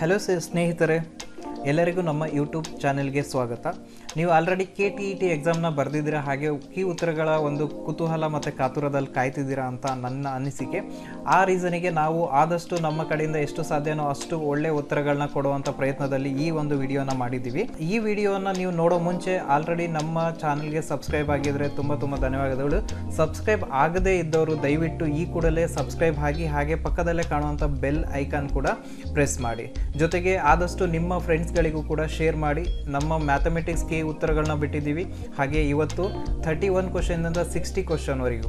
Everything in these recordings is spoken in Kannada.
हेलो सर स्नेहितरे ಎಲ್ಲರಿಗೂ ನಮ್ಮ ಯೂಟ್ಯೂಬ್ ಚಾನೆಲ್ಗೆ ಸ್ವಾಗತ ನೀವು already K T E e T ಎಕ್ಸಾಮ್ನ ಬರೆದಿದ್ದೀರಾ ಹಾಗೆ ಕಿ ಉತ್ತರಗಳ ಒಂದು ಕುತೂಹಲ ಮತ್ತು ಕಾತುರದಲ್ಲಿ ಕಾಯ್ತಿದ್ದೀರಾ ಅಂತ ನನ್ನ ಅನಿಸಿಕೆ ಆ ರೀಸನಿಗೆ ನಾವು ಆದಷ್ಟು ನಮ್ಮ ಕಡೆಯಿಂದ ಎಷ್ಟು ಸಾಧ್ಯನೋ ಅಷ್ಟು ಒಳ್ಳೆ ಉತ್ತರಗಳನ್ನ ಕೊಡುವಂಥ ಪ್ರಯತ್ನದಲ್ಲಿ ಈ ಒಂದು ವಿಡಿಯೋನ ಮಾಡಿದ್ದೀವಿ ಈ ವಿಡಿಯೋನ ನೀವು ನೋಡೋ ಮುಂಚೆ ಆಲ್ರೆಡಿ ನಮ್ಮ ಚಾನಲ್ಗೆ ಸಬ್ಸ್ಕ್ರೈಬ್ ಆಗಿದ್ರೆ ತುಂಬ ತುಂಬ ಧನ್ಯವಾದಗಳು ಸಬ್ಸ್ಕ್ರೈಬ್ ಆಗದೇ ಇದ್ದವರು ದಯವಿಟ್ಟು ಈ ಕೂಡಲೇ ಸಬ್ಸ್ಕ್ರೈಬ್ ಆಗಿ ಹಾಗೆ ಪಕ್ಕದಲ್ಲೇ ಕಾಣುವಂಥ ಬೆಲ್ ಐಕಾನ್ ಕೂಡ ಪ್ರೆಸ್ ಮಾಡಿ ಜೊತೆಗೆ ಆದಷ್ಟು ನಿಮ್ಮ ಫ್ರೆಂಡ್ಸ್ ಫ್ರೆಂಡ್ಸ್ಗಳಿಗೂ ಕೂಡ ಶೇರ್ ಮಾಡಿ ನಮ್ಮ ಮ್ಯಾಥಮೆಟಿಕ್ಸ್ ಮ್ಯಾಥಮೆಟಿಕ್ಸ್ಗೆ ಉತ್ತರಗಳನ್ನ ಬಿಟ್ಟಿದ್ದೀವಿ ಹಾಗೆ ಇವತ್ತು ಥರ್ಟಿ ಒನ್ ಕ್ವಶನ್ನಿಂದ ಸಿಕ್ಸ್ಟಿ ಕ್ವಶನ್ವರೆಗೂ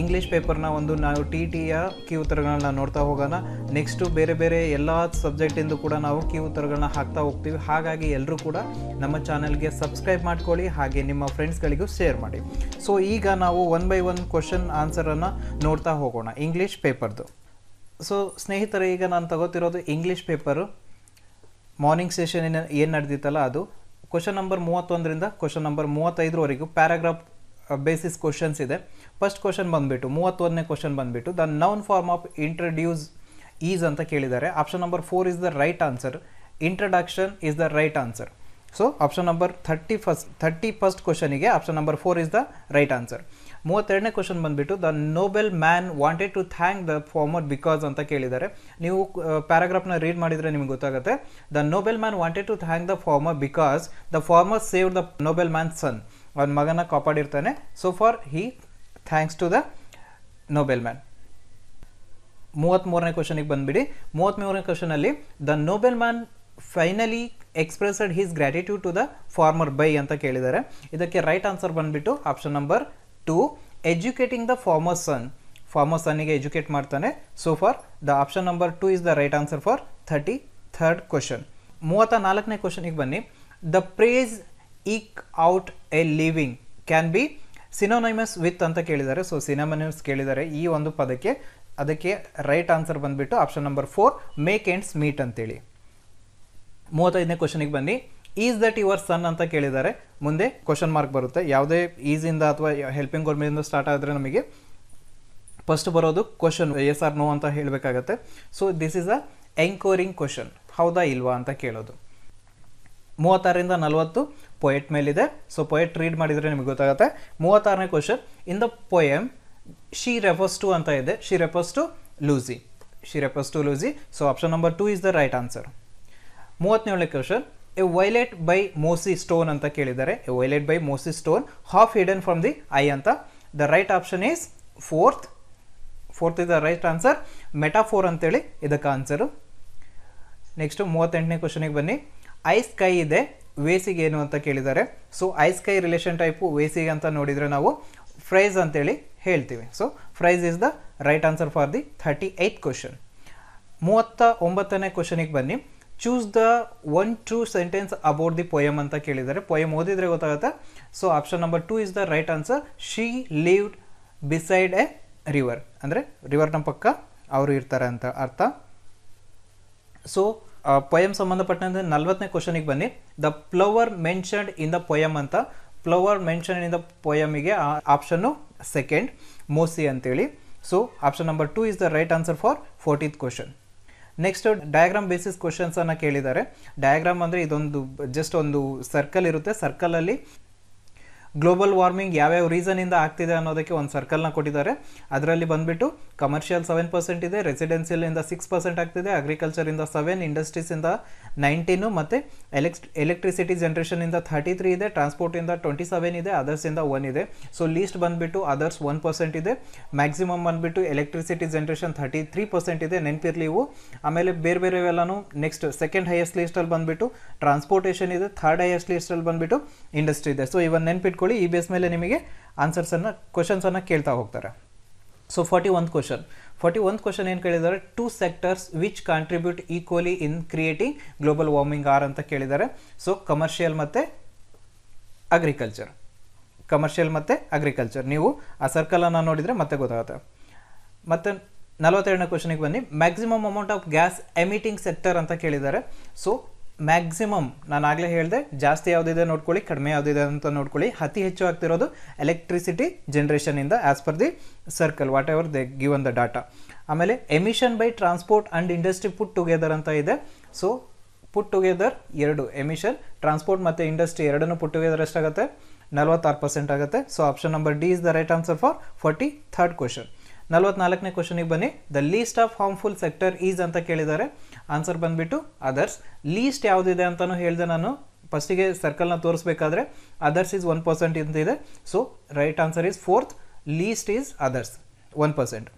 ಇಂಗ್ಲೀಷ್ ಪೇಪರ್ನ ಒಂದು ನಾವು ಟಿ ಟಿಯ ಕಿ ಉತ್ತರಗಳನ್ನ ನೋಡ್ತಾ ಹೋಗೋಣ ನೆಕ್ಸ್ಟು ಬೇರೆ ಬೇರೆ ಎಲ್ಲ ಸಬ್ಜೆಕ್ಟಿಂದು ಕೂಡ ನಾವು ಕಿ ಉತ್ತರಗಳನ್ನ ಹಾಕ್ತಾ ಹೋಗ್ತೀವಿ ಹಾಗಾಗಿ ಎಲ್ಲರೂ ಕೂಡ ನಮ್ಮ ಚಾನಲ್ಗೆ ಸಬ್ಸ್ಕ್ರೈಬ್ ಮಾಡ್ಕೊಳ್ಳಿ ಹಾಗೆ ನಿಮ್ಮ ಫ್ರೆಂಡ್ಸ್ಗಳಿಗೂ ಶೇರ್ ಮಾಡಿ ಸೊ ಈಗ ನಾವು ಒನ್ ಬೈ ಒನ್ ಕ್ವಶನ್ ಆನ್ಸರನ್ನು ನೋಡ್ತಾ ಹೋಗೋಣ ಇಂಗ್ಲೀಷ್ ಪೇಪರ್ದು ಸೊ ಸ್ನೇಹಿತರೆ ಈಗ ನಾನು ತಗೋತಿರೋದು ಇಂಗ್ಲೀಷ್ ಪೇಪರು ಮಾರ್ನಿಂಗ್ ಸೆಷನ್ ಏನು ಏನು ನಡೆದಿತ್ತಲ್ಲ ಅದು ಕ್ವಶನ್ ನಂಬರ್ ಮೂವತ್ತೊಂದರಿಂದ ಕ್ವಶನ್ ನಂಬರ್ ಮೂವತ್ತೈದರವರೆಗೂ ಪ್ಯಾರಾಗ್ರಾಫ್ ಬೇಸಿಸ್ ಕ್ವಶನ್ಸ್ ಇದೆ ಫಸ್ಟ್ ಕ್ವಶನ್ ಬಂದುಬಿಟ್ಟು ಮೂವತ್ತೊಂದನೇ ಕ್ವಶನ್ ಬಂದುಬಿಟ್ಟು the noun form of introduce is ಅಂತ ಕೇಳಿದ್ದಾರೆ option number four is the right answer introduction is the right answer so option number thirty first thirty first ಕ್ವಶನಿಗೆ option number four is the right answer ಮೂವತ್ತೆರಡನೇ ಕ್ವಶನ್ ಬಂದ್ಬಿಟ್ಟು the noble man wanted to thank the farmer because ಅಂತ ಕೇಳಿದ್ದಾರೆ ನೀವು ಪ್ಯಾರಾಗ್ರಾಫ್ನ ರೀಡ್ ಮಾಡಿದರೆ ನಿಮ್ಗೆ ಗೊತ್ತಾಗುತ್ತೆ the noble man wanted to thank the farmer because the farmer save the noble man son ಅವನ ಮಗನ ಕಾಪಾಡಿರ್ತಾನೆ so for he thanks to the noble man ಮೂವತ್ತ್ಮೂರನೇ ಕ್ವಶನಿಗೆ ಬಂದುಬಿಡಿ ಮೂವತ್ತ್ಮೂರನೇ ಕ್ವಶನಲ್ಲಿ the noble man finally expressed his gratitude to the farmer by ಅಂತ ಕೇಳಿದ್ದಾರೆ ಇದಕ್ಕೆ ರೈಟ್ ಆನ್ಸರ್ ಬಂದುಬಿಟ್ಟು option number two educating the farmer son farmer ಸನ್ನಿಗೆ ಎಜುಕೇಟ್ ಮಾಡ್ತಾನೆ so for the option number two is the right answer for thirty third question ಮೂವತ್ತ ನಾಲ್ಕನೇ ಕ್ವಶನಿಗೆ ಬನ್ನಿ the phrase eke out a living can be synonymous with ಅಂತ ಕೇಳಿದ್ದಾರೆ ಸೊ ಸಿನೋನೈಮಸ್ ಕೇಳಿದ್ದಾರೆ ಈ ಒಂದು ಪದಕ್ಕೆ ಅದಕ್ಕೆ ರೈಟ್ ಆನ್ಸರ್ ಬಂದುಬಿಟ್ಟು option number four make ends meet ಅಂತೇಳಿ ಮೂವತ್ತೈದನೇ ಕ್ವಶನಿಗೆ ಬನ್ನಿ ಈಸ್ ದಟ್ ಯುವರ್ ಸನ್ ಅಂತ ಕೇಳಿದ್ದಾರೆ ಮುಂದೆ ಕ್ವಶನ್ ಮಾರ್ಕ್ ಬರುತ್ತೆ ಯಾವುದೇ ಈಸಿಂದ ಅಥವಾ ಹೆಲ್ಪಿಂಗ್ ಗೋರ್ಮೆಂಟ್ ಸ್ಟಾರ್ಟ್ ಆದರೆ ನಮಗೆ ಫಸ್ಟ್ ಬರೋದು ಕ್ವಶನ್ ಎಸ್ ಆರ್ ನೋ ಅಂತ ಹೇಳಬೇಕಾಗತ್ತೆ so this is a anchoring question ಹೌದಾ ಇಲ್ವಾ ಅಂತ ಕೇಳೋದು ಮೂವತ್ತಾರರಿಂದ ನಲವತ್ತು ಪೊಯೆಟ್ ಮೇಲಿದೆ ಸೊ ಪೊಯೆಟ್ ರೀಡ್ ಮಾಡಿದರೆ ನಿಮಗೆ ಗೊತ್ತಾಗುತ್ತೆ ಮೂವತ್ತಾರನೇ question in the poem she refers to ಅಂತ ಇದೆ she refers to Lucy she refers to Lucy so option number two is the right answer ಮೂವತ್ತನೇಳನೇ question a violet by mossy stone ಅಂತ ಕೇಳಿದ್ದಾರೆ a violet by mossy stone half hidden from the eye ಅಂತ the right option is fourth fourth is the right answer metaphor ಅಂತೇಳಿ ಇದಕ್ಕೆ ಆನ್ಸರು ನೆಕ್ಸ್ಟ್ ಮೂವತ್ತೆಂಟನೇ ಕ್ವಶನಿಗೆ ಬನ್ನಿ ಐಸ್ ಕೈ ಇದೆ ವೇಸಿಗೆ ಏನು ಅಂತ ಕೇಳಿದ್ದಾರೆ ಸೊ ಐಸ್ ಕೈ ರಿಲೇಷನ್ ಟೈಪು ವೇಸಿಗೆ ಅಂತ ನೋಡಿದರೆ ನಾವು ಫ್ರೈಸ್ ಅಂತೇಳಿ ಹೇಳ್ತೀವಿ so fries is the right answer for the thirty eighth question ಮೂವತ್ತ ಒಂಬತ್ತನೇ ಕ್ವಶನಿಗೆ ಬನ್ನಿ choose the one two sentence about the poem ಅಂತ ಕೇಳಿದ್ದಾರೆ ಪೊಯಮ್ ಓದಿದ್ರೆ ಗೊತ್ತಾಗುತ್ತೆ so option number two is the right answer she lived beside a river ಅಂದರೆ ರಿವರ್ನ ಪಕ್ಕ ಅವರು ಇರ್ತಾರೆ ಅಂತ ಅರ್ಥ ಸೊ ಪೊಯಮ್ ಸಂಬಂಧಪಟ್ಟಂತೆ ನಲ್ವತ್ತನೇ ಕ್ವಶನಿಗೆ ಬನ್ನಿ the flower mentioned in the poem ಅಂತ ಫ್ಲವರ್ ಮೆನ್ಷನ್ ಇನ್ ದ ಪೊಯಮಿಗೆ ಆಪ್ಷನ್ನು ಸೆಕೆಂಡ್ ಮೋಸಿ ಅಂತೇಳಿ so option number two is the right answer for fortieth question next diagram basis ಅನ್ನ ಕೇಳಿದ್ದಾರೆ ಡಯಾಗ್ರಾಮ್ ಅಂದ್ರೆ ಇದೊಂದು ಜಸ್ಟ್ ಒಂದು ಸರ್ಕಲ್ ಇರುತ್ತೆ ಸರ್ಕಲ್ ಅಲ್ಲಿ ಗ್ಲೋಬಲ್ ವಾರ್ಮಿಂಗ್ ಯಾವ್ಯಾವ ಇಂದ ಆಗ್ತಿದೆ ಅನ್ನೋದಕ್ಕೆ ಒಂದು ಸರ್ಕಲ್ನ ಕೊಟ್ಟಿದ್ದಾರೆ ಅದರಲ್ಲಿ ಬಂದ್ಬಿಟ್ಟು ಕಮರ್ಷಿಯಲ್ ಸೆವೆನ್ ಪರ್ಸೆಂಟ್ ಇದೆ ರೆಸಿಡೆನ್ಸಿಯಲಿಂದ ಸಿಕ್ಸ್ ಪರ್ಸೆಂಟ್ ಆಗ್ತಿದೆ ಅಗ್ರಿಕಲ್ಚರಿಂದ ಸೆವೆನ್ ಇಂಡಸ್ಟ್ರೀಸಿಂದ ನೈನ್ಟೀನು ಮತ್ತು ಎಲೆಕ್ಸ್ ಎಲೆಕ್ಟ್ರಿಸಿಟಿ ಜನ್ರೇಷನಿಂದ ಥರ್ಟಿ ತ್ರೀ ಇದೆ ಟ್ರಾನ್ಸ್ಪೋರ್ಟಿಂದ ಟ್ವೆಂಟಿ ಸೆವೆನ್ ಇದೆ ಅದರ್ಸಿಂದ ಒನ್ ಇದೆ ಸೊ ಲೀಸ್ಟ್ ಬಂದುಬಿಟ್ಟು ಅದರ್ಸ್ ಒನ್ ಪರ್ಸೆಂಟ್ ಇದೆ ಮ್ಯಾಕ್ಸಿಮಮ್ ಬಂದುಬಿಟ್ಟು electricity generation thirty three percent ಇದೆ ನೆನಪಿರ್ಲಿವು ಆಮೇಲೆ ಬೇರೆ ಬೇರೆ ಎಲ್ಲಾನು ನೆಕ್ಸ್ಟ್ ಸೆಕೆಂಡ್ ಹೈಯೆಸ್ಟ್ ಲೀಸ್ಟಲ್ಲಿ ಬಂದ್ಬಿಟ್ಟು ಟ್ರಾನ್ಸ್ಪೋರ್ಟೇಷನ್ ಇದೆ ಥರ್ಡ್ ಹೈಯೆಸ್ಟ್ ಲೀಸ್ಟಲ್ಲಿ ಬಂದುಬಿಟ್ಟು ಇಂಡಸ್ಟ್ರಿ ಇದೆ ಸೊ ಇವನ್ ನೆನ್ಪಿಟ್ಕೊಳ್ಳಿ ಈ ಬೇಸ್ e ಮೇಲೆ ನಿಮಗೆ ಆನ್ಸರ್ಸನ್ನು ಕ್ವಶನ್ಸನ್ನು ಕೇಳ್ತಾ ಹೋಗ್ತಾರೆ ಸೊ ಫಾರ್ಟಿ ಒಂದು ಕ್ವಶನ್ ಫಾರ್ಟಿ ಒಂದು ಕ್ವಶನ್ ಏನು ಕೇಳಿದ್ದಾರೆ two sectors which contribute equally in creating global warming are ಅಂತ ಕೇಳಿದ್ದಾರೆ ಸೊ ಕಮರ್ಷಿಯಲ್ ಮತ್ತು ಅಗ್ರಿಕಲ್ಚರ್ ಕಮರ್ಷಿಯಲ್ ಮತ್ತು ಅಗ್ರಿಕಲ್ಚರ್ ನೀವು ಆ ಸರ್ಕಲನ್ನು ನೋಡಿದರೆ ಮತ್ತೆ ಗೊತ್ತಾಗುತ್ತೆ ಮತ್ತು ನಲವತ್ತೆರಡನೇ ಕ್ವಶನಿಗೆ ಬನ್ನಿ maximum amount of gas emitting sector ಅಂತ ಕೇಳಿದ್ದಾರೆ ಸೊ ಮ್ಯಾಕ್ಸಿಮಮ್ ನಾನು ಆಗಲೇ ಹೇಳಿದೆ ಜಾಸ್ತಿ ಯಾವುದಿದೆ ನೋಡ್ಕೊಳ್ಳಿ ಕಡಿಮೆ ಯಾವುದಿದೆ ಅಂತ ನೋಡ್ಕೊಳ್ಳಿ ಅತಿ ಹೆಚ್ಚು ಆಗ್ತಿರೋದು ಎಲೆಕ್ಟ್ರಿಸಿಟಿ ಜನ್ರೇಷನಿಂದ as per the circle whatever they given the data ಆಮೇಲೆ emission by transport and industry put together ಅಂತ ಇದೆ ಸೊ ಪುಟ್ ಟುಗೆದರ್ ಎರಡು ಎಮಿಷನ್ ಟ್ರಾನ್ಸ್ಪೋರ್ಟ್ ಮತ್ತು ಇಂಡಸ್ಟ್ರಿ ಎರಡನ್ನು ಪುಟ್ ಟುಗೆದರ್ ಎಷ್ಟಾಗುತ್ತೆ ನಲವತ್ತಾರು ಪರ್ಸೆಂಟ್ ಆಗುತ್ತೆ so option number D is the right answer for forty third question ನಲ್ವತ್ನಾಲ್ಕನೇ ಕ್ವಶನಿಗೆ ಬನ್ನಿ the least of harmful sector is ಅಂತ ಕೇಳಿದ್ದಾರೆ ಆನ್ಸರ್ ಬಂದ್ಬಿಟ್ಟು ಅದರ್ಸ್ ಲೀಸ್ಟ್ ಯಾವುದಿದೆ ಅಂತಲೂ ಹೇಳಿದೆ ನಾನು ಫಸ್ಟಿಗೆ ಸರ್ಕಲ್ನ ತೋರಿಸ್ಬೇಕಾದ್ರೆ ಅದರ್ಸ್ ಈಸ್ ಒನ್ ಪರ್ಸೆಂಟ್ ಅಂತ ಇದೆ so right answer is fourth least is others one percent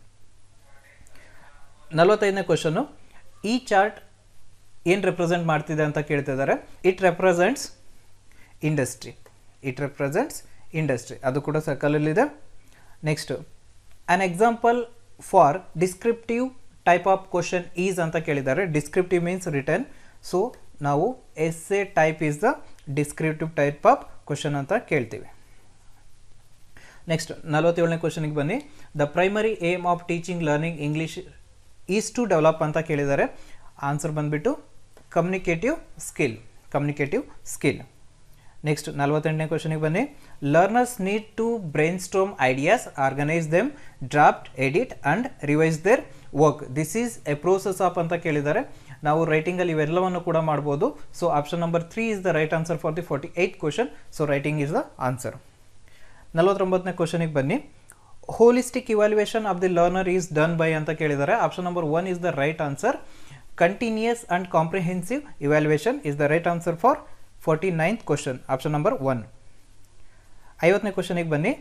ನಲವತ್ತೈದನೇ ಕ್ವಶನು ಈ ಚಾರ್ಟ್ ಏನು ರೆಪ್ರೆಸೆಂಟ್ ಮಾಡ್ತಿದೆ ಅಂತ ಕೇಳ್ತಿದ್ದಾರೆ it represents industry it represents industry ಅದು ಕೂಡ ಸರ್ಕಲಲ್ಲಿದೆ next an example for descriptive type of question is anta kelidare descriptive means written so now essay type is the descriptive type of question anta keltive next 47 question ki banni the primary aim of teaching learning english is to develop anta kelidare answer bandittu communicative skill communicative skill next ನಲವತ್ತೆಂಟನೇ ಕ್ವಶನಿಗೆ ಬನ್ನಿ learners need to brainstorm ideas organise them draft edit and revise their work this is a process of ಅಂತ ಕೇಳಿದ್ದಾರೆ ನಾವು ರೈಟಿಂಗಲ್ಲಿ ಇವೆಲ್ಲವನ್ನು ಕೂಡ ಮಾಡ್ಬೋದು so option number three is the right answer for the forty eight question so writing is the answer ನಲವತ್ತೊಂಬತ್ತನೇ ಕ್ವಶನಿಗೆ ಬನ್ನಿ holistic evaluation of the learner is done by ಅಂತ ಕೇಳಿದ್ದಾರೆ option number one is the right answer continuous and comprehensive evaluation is the right answer for forty ninth question option number one ಐವತ್ತನೇ ಕ್ವಶನಿಗೆ ಬನ್ನಿ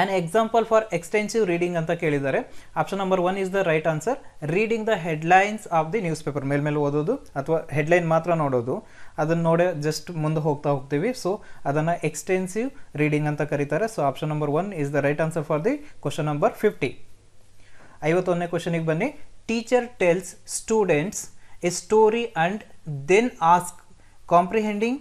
an example for extensive reading ಅಂತ ಕೇಳಿದ್ದಾರೆ option number one is the right answer reading the headlines of the newspaper ಮೇಲ್ಮೇಲೆ ಓದೋದು ಅಥವಾ ಹೆಡ್ಲೈನ್ ಮಾತ್ರ ನೋಡೋದು ಅದನ್ನು ನೋಡೇ ಜಸ್ಟ್ ಮುಂದೆ ಹೋಗ್ತಾ ಹೋಗ್ತೀವಿ ಸೊ ಅದನ್ನು ಎಕ್ಸ್ಟೆನ್ಸಿವ್ ರೀಡಿಂಗ್ ಅಂತ ಕರೀತಾರೆ so option number one is the right answer for the question number fifty ಐವತ್ತೊಂದನೇ ಕ್ವಶನಿಗೆ ಬನ್ನಿ teacher tells students a story and then ask comprehending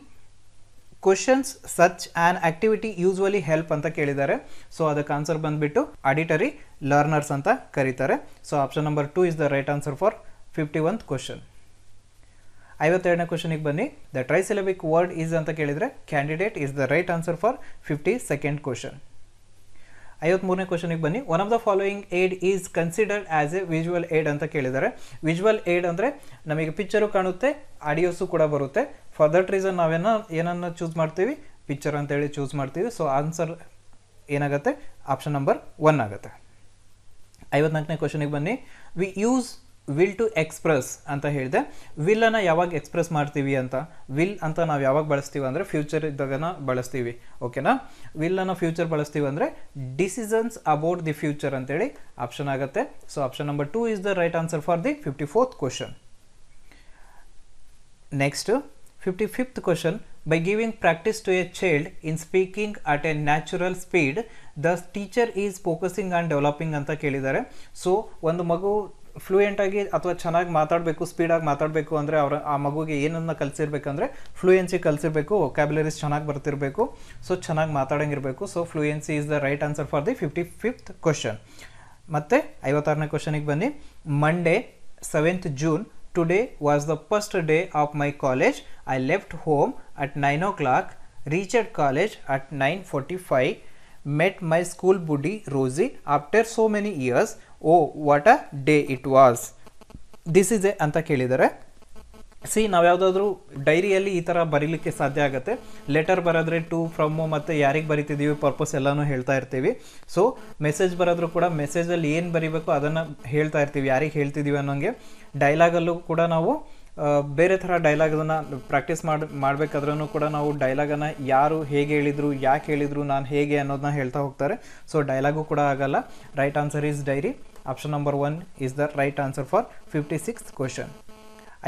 questions such an activity usually help ಅಂತ ಕೇಳಿದ್ದಾರೆ ಸೊ ಅದಕ್ಕೆ ಆನ್ಸರ್ ಬಂದುಬಿಟ್ಟು ಆಡಿಟರಿ ಲರ್ನರ್ಸ್ ಅಂತ ಕರೀತಾರೆ so option number two is the right answer for fifty one question ಐವತ್ತೆರಡನೇ ಕ್ವಶನಿಗೆ ಬನ್ನಿ ದ ಟ್ರೈಸಿಲೆಬಿಕ್ ವರ್ಡ್ ಈಸ್ ಅಂತ ಕೇಳಿದರೆ candidate is the right answer for fifty second question ಮೂರನೇ ಕ್ವಶನಿಗೆ ಬನ್ನಿ one of the following aid is considered as a visual aid ಅಂತ ಕೇಳಿದ್ದಾರೆ ವಿಜುವಲ್ ಏಡ್ ಅಂದರೆ ನಮಗೆ ಪಿಕ್ಚರು ಕಾಣುತ್ತೆ ಆಡಿಯೋಸು ಕೂಡ ಬರುತ್ತೆ ಫಾರ್ ದಟ್ ರೀಸನ್ ನಾವೇನ ಏನನ್ನು ಚೂಸ್ ಮಾಡ್ತೀವಿ ಪಿಕ್ಚರ್ ಅಂತೇಳಿ ಚೂಸ್ ಮಾಡ್ತೀವಿ ಸೊ ಆನ್ಸರ್ ಏನಾಗುತ್ತೆ ಆಪ್ಷನ್ ನಂಬರ್ ಒನ್ ಆಗುತ್ತೆ ಐವತ್ನಾಲ್ಕನೇ ಕ್ವಶನಿಗೆ ಬನ್ನಿ we use will to express ಅಂತ ಹೇಳಿದೆ ವಿಲ್ಲನ್ನು ಯಾವಾಗ ಎಕ್ಸ್ಪ್ರೆಸ್ ಮಾಡ್ತೀವಿ ಅಂತ ವಿಲ್ ಅಂತ ನಾವು ಯಾವಾಗ ಬಳಸ್ತೀವಿ ಅಂದರೆ ಫ್ಯೂಚರ್ ಇದ್ದಾಗನ ಬಳಸ್ತೀವಿ ಓಕೆನಾ ವಿಲ್ಲನ್ನು ಫ್ಯೂಚರ್ ಬಳಸ್ತೀವಿ ಅಂದರೆ ಡಿಸಿಷನ್ಸ್ ಅಬೌಟ್ ದಿ ಫ್ಯೂಚರ್ ಅಂತೇಳಿ ಆಪ್ಷನ್ ಆಗುತ್ತೆ so option number two is the right answer for the fifty fourth question next 55th question by giving practice to a child in speaking at a natural speed the teacher is focusing on developing ಅಂತ ಕೇಳಿದ್ದಾರೆ ಸೊ ಒಂದು ಮಗು ಫ್ಲೂಯೆಂಟ್ ಆಗಿ ಅಥವಾ ಚೆನ್ನಾಗಿ ಮಾತಾಡಬೇಕು ಸ್ಪೀಡಾಗಿ ಮಾತಾಡಬೇಕು ಅಂದರೆ ಅವರ ಆ ಮಗುಗೆ ಏನನ್ನ ಕಲಿಸಿರ್ಬೇಕಂದ್ರೆ ಫ್ಲೂಯೆನ್ಸಿ ಕಲಿಸಿರ್ಬೇಕು ವೊಕ್ಯಾಬ್ಯುಲರೀಸ್ ಚೆನ್ನಾಗಿ ಬರ್ತಿರಬೇಕು ಸೊ ಚೆನ್ನಾಗಿ ಮಾತಾಡೋಂಗಿರಬೇಕು so fluency is the right answer for the fifty fifth question ಮತ್ತು ಐವತ್ತಾರನೇ ಕ್ವಶನಿಗೆ ಬನ್ನಿ Monday seventh June Today was the first day of my college. I left home at 9 o'clock, reached college at 9.45, met my school buddy Rosie after so many years. Oh, what a day it was. This is a ಅಂತ ಕೇಳಿದರೆ ಸಿ ನಾವು ಯಾವುದಾದ್ರೂ ಡೈರಿಯಲ್ಲಿ ಈ ಥರ ಬರೀಲಿಕ್ಕೆ ಸಾಧ್ಯ ಆಗುತ್ತೆ ಲೆಟರ್ ಬರೋದ್ರೆ ಟು ಫ್ರಮು ಮತ್ತು ಯಾರಿಗೆ ಬರಿತಿದ್ದೀವಿ ಪರ್ಪಸ್ ಎಲ್ಲನೂ ಹೇಳ್ತಾ ಇರ್ತೀವಿ ಸೊ ಮೆಸೇಜ್ ಬರೋದ್ರೂ ಕೂಡ ಮೆಸೇಜಲ್ಲಿ ಏನು ಬರಿಬೇಕು ಅದನ್ನು ಹೇಳ್ತಾ ಇರ್ತೀವಿ ಯಾರಿಗೆ ಹೇಳ್ತಿದ್ದೀವಿ ಅನ್ನೋಂಗೆ ಡೈಲಾಗಲ್ಲೂ ಕೂಡ ನಾವು ಬೇರೆ ಥರ ಡೈಲಾಗನ್ನು ಪ್ರಾಕ್ಟೀಸ್ ಮಾಡಿ ಮಾಡಬೇಕಾದ್ರೂ ಕೂಡ ನಾವು ಡೈಲಾಗನ್ನು ಯಾರು ಹೇಗೆ ಹೇಳಿದರು ಯಾಕೆ ಹೇಳಿದರು ನಾನು ಹೇಗೆ ಅನ್ನೋದನ್ನ ಹೇಳ್ತಾ ಹೋಗ್ತಾರೆ ಸೊ ಡೈಲಾಗು ಕೂಡ ಆಗಲ್ಲ right answer is diary option number one is the right answer for fifty six question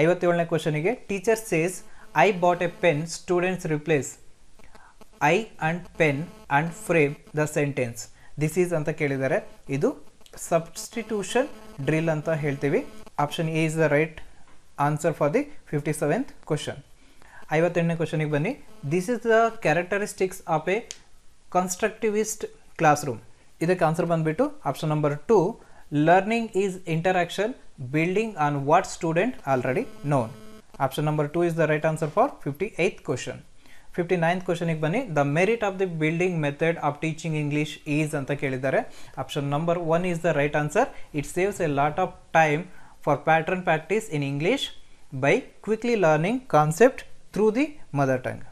ಐವತ್ತೇಳನೇ ಕ್ವಶನಿಗೆ teacher says I bought a pen students replace I and pen and frame the sentence this is ಅಂತ ಕೇಳಿದ್ದಾರೆ ಇದು ಸಬ್ಸ್ಟಿಟ್ಯೂಷನ್ ಡ್ರಿಲ್ ಅಂತ ಹೇಳ್ತೀವಿ option A is the right answer for the fifty seventh question ಐವತ್ತೆಂಟನೇ ಕ್ವಶನಿಗೆ ಬನ್ನಿ this is the characteristics of a constructivist classroom ಇದಕ್ಕೆ ಆನ್ಸರ್ ಬಂದುಬಿಟ್ಟು option number two learning is interaction building on what student already known option number two is the right answer for 58th question 59th question ik bani the merit of the building method of teaching english is anta kelidare option number 1 is the right answer it saves a lot of time for pattern practice in english by quickly learning concept through the mother tongue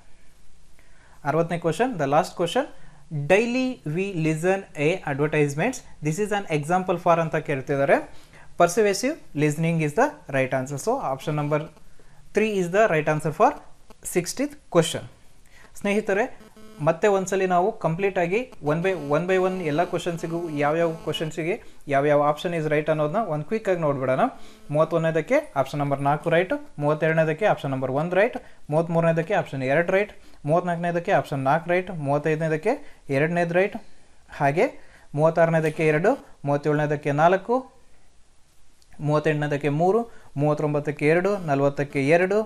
60th question the last question daily we listen a advertisements this is an example for ಅಂತ ಕೇಳ್ತಿದ್ದಾರೆ persuasive listening is the right answer so option number three is the right answer for sixtieth question ಸ್ನೇಹಿತರೆ ಮತ್ತೆ ಒಂದ್ಸಲಿ ನಾವು ಕಂಪ್ಲೀಟ್ ಆಗಿ one by one by one ಎಲ್ಲ ಕ್ವಶನ್ಸಿಗೂ ಯಾವ್ಯಾವ ಕ್ವಶನ್ಸಿಗೆ ಯಾವ್ಯಾವ ಆಪ್ಷನ್ ಇಸ್ ರೈಟ್ ಅನ್ನೋದನ್ನ ಒಂದು ಕ್ವಿಕ್ ಆಗಿ ನೋಡ್ಬಿಡೋಣ ಮೂವತ್ತೊಂದನೇದಕ್ಕೆ ಆಪ್ಷನ್ ನಂಬರ್ ನಾಲ್ಕು ರೈಟ್ ಮೂವತ್ತೆರಡನೇದಕ್ಕೆ ಆಪ್ಷನ್ ನಂಬರ್ ಒಂದು ರೈಟ್ ಮೂರನೇದಕ್ಕೆ ಆಪ್ಷನ್ ಎರಡು ರೈಟ್ ಮೂವತ್ತ್ನಾಲ್ಕನೇದಕ್ಕೆ ಆಪ್ಷನ್ ನಾಲ್ಕು ರೈಟ್ ಮೂವತ್ತೈದನೇದಕ್ಕೆ ಎರಡನೇದು ರೈಟ್ ಹಾಗೆ ಮೂವತ್ತಾರನೇದಕ್ಕೆ ಎರಡು ಮೂವತ್ತೇಳನೇದಕ್ಕೆ ನಾಲ್ಕು ಮೂವತ್ತೆಂಟನೇದಕ್ಕೆ ಮೂರು ಮೂವತ್ತೊಂಬತ್ತಕ್ಕೆ ಎರಡು ನಲವತ್ತಕ್ಕೆ ಎರಡು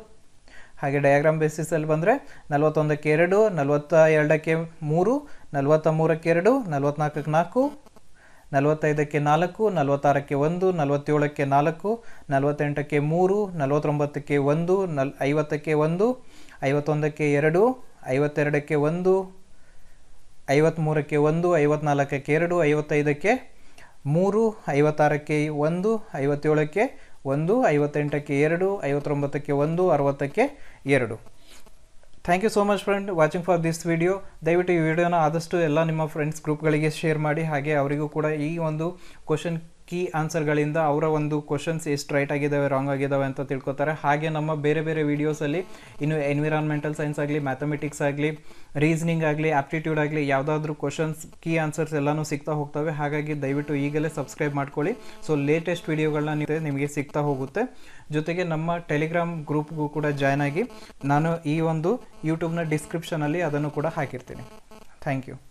ಹಾಗೆ ಡಯಾಗ್ರಾಮ್ ಬೇಸಿಸಲ್ಲಿ ಬಂದರೆ ನಲವತ್ತೊಂದಕ್ಕೆ ಎರಡು ನಲವತ್ತ ಎರಡಕ್ಕೆ ಮೂರು ನಲವತ್ತ ಮೂರಕ್ಕೆ ಎರಡು ನಲವತ್ತ್ನಾಲ್ಕಕ್ಕೆ ನಾಲ್ಕು ನಲವತ್ತೈದಕ್ಕೆ ನಾಲ್ಕು ನಲವತ್ತಾರಕ್ಕೆ ಒಂದು ನಲವತ್ತೇಳಕ್ಕೆ ನಾಲ್ಕು ನಲವತ್ತೆಂಟಕ್ಕೆ ಮೂರು ನಲವತ್ತೊಂಬತ್ತಕ್ಕೆ ಒಂದು ನಲ್ ಐವತ್ತಕ್ಕೆ ಒಂದು ಐವತ್ತೊಂದಕ್ಕೆ ಎರಡು ಐವತ್ತೆರಡಕ್ಕೆ ಒಂದು ಐವತ್ತ್ಮೂರಕ್ಕೆ ಒಂದು ಐವತ್ನಾಲ್ಕಕ್ಕೆ ಎರಡು ಐವತ್ತೈದಕ್ಕೆ ಮೂರು ಐವತ್ತಾರಕ್ಕೆ ಒಂದು ಐವತ್ತೇಳಕ್ಕೆ ಒಂದು ಐವತ್ತೆಂಟಕ್ಕೆ ಎರಡು ಐವತ್ತೊಂಬತ್ತಕ್ಕೆ ಒಂದು ಅರವತ್ತಕ್ಕೆ ಎರಡು thank you so much friend watching for this video ದಯವಿಟ್ಟು ಈ ವಿಡಿಯೋನ ಆದಷ್ಟು ಎಲ್ಲ ನಿಮ್ಮ ಫ್ರೆಂಡ್ಸ್ ಗ್ರೂಪ್ಗಳಿಗೆ ಶೇರ್ ಮಾಡಿ ಹಾಗೆ ಅವರಿಗೂ ಕೂಡ ಈ ಒಂದು ಕ್ವಶನ್ ಕೀ ಆನ್ಸರ್ಗಳಿಂದ ಅವರ ಒಂದು ಕ್ವಶನ್ಸ್ ಎಷ್ಟು ರೈಟ್ ಆಗಿದ್ದಾವೆ ರಾಂಗ್ ಆಗಿದ್ದಾವೆ ಅಂತ ತಿಳ್ಕೊತಾರೆ ಹಾಗೆ ನಮ್ಮ ಬೇರೆ ಬೇರೆ ವೀಡಿಯೋಸಲ್ಲಿ ಇನ್ನು ಎನ್ವಿರಾನ್ಮೆಂಟಲ್ ಸೈನ್ಸ್ ಆಗಲಿ ಮ್ಯಾಥಮೆಟಿಕ್ಸ್ ಆಗಲಿ ರೀಸನಿಂಗ್ ಆಗಲಿ ಆಪ್ಟಿಟ್ಯೂಡ್ ಆಗಲಿ ಯಾವುದಾದ್ರೂ ಕ್ವಶನ್ಸ್ ಕೀ ಆನ್ಸರ್ಸ್ ಎಲ್ಲನೂ ಸಿಗ್ತಾ ಹೋಗ್ತವೆ ಹಾಗಾಗಿ ದಯವಿಟ್ಟು ಈಗಲೇ ಸಬ್ಸ್ಕ್ರೈಬ್ ಮಾಡ್ಕೊಳ್ಳಿ ಸೊ ಲೇಟೆಸ್ಟ್ ವೀಡಿಯೋಗಳನ್ನ ನೀವು ನಿಮಗೆ ಸಿಗ್ತಾ ಹೋಗುತ್ತೆ ಜೊತೆಗೆ ನಮ್ಮ ಟೆಲಿಗ್ರಾಮ್ ಗ್ರೂಪ್ಗೂ ಕೂಡ ಜಾಯ್ನ್ ಆಗಿ ನಾನು ಈ ಒಂದು ಯೂಟ್ಯೂಬ್ನ ಡಿಸ್ಕ್ರಿಪ್ಷನಲ್ಲಿ ಅದನ್ನು ಕೂಡ ಹಾಕಿರ್ತೀನಿ ಥ್ಯಾಂಕ್ ಯು